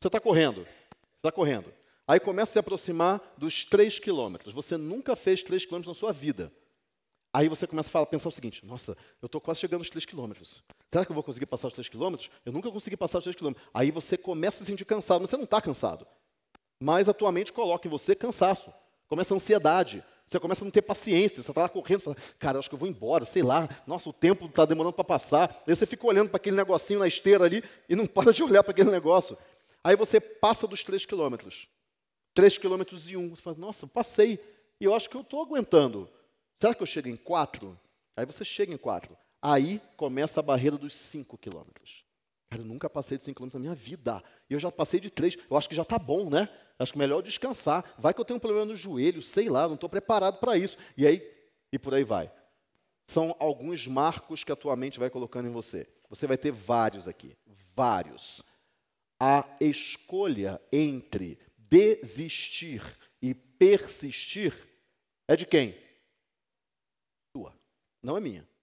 Você está correndo, está correndo. Aí começa a se aproximar dos 3 quilômetros. Você nunca fez 3 quilômetros na sua vida. Aí você começa a falar, pensar o seguinte: nossa, eu estou quase chegando aos 3 quilômetros. Será que eu vou conseguir passar os 3 quilômetros? Eu nunca consegui passar os 3 quilômetros. Aí você começa a se sentir cansado, mas você não está cansado. Mas a tua mente coloca em você cansaço. Começa a ansiedade. Você começa a não ter paciência. Você está lá correndo, fala, cara, acho que eu vou embora, sei lá. Nossa, o tempo está demorando para passar. Aí você fica olhando para aquele negocinho na esteira ali e não para de olhar para aquele negócio. Aí você passa dos 3 quilômetros. 3 quilômetros e 1. Um. Você fala, nossa, passei. E eu acho que eu estou aguentando. Será que eu chego em 4? Aí você chega em 4. Aí começa a barreira dos 5 quilômetros. Cara, eu nunca passei de 5 quilômetros na minha vida. E eu já passei de 3. Eu acho que já está bom, né? Acho que melhor descansar. Vai que eu tenho um problema no joelho, sei lá, não estou preparado para isso. E aí, e por aí vai. São alguns marcos que a tua mente vai colocando em você. Você vai ter vários aqui, vários a escolha entre desistir e persistir é de quem? Tua, não é minha.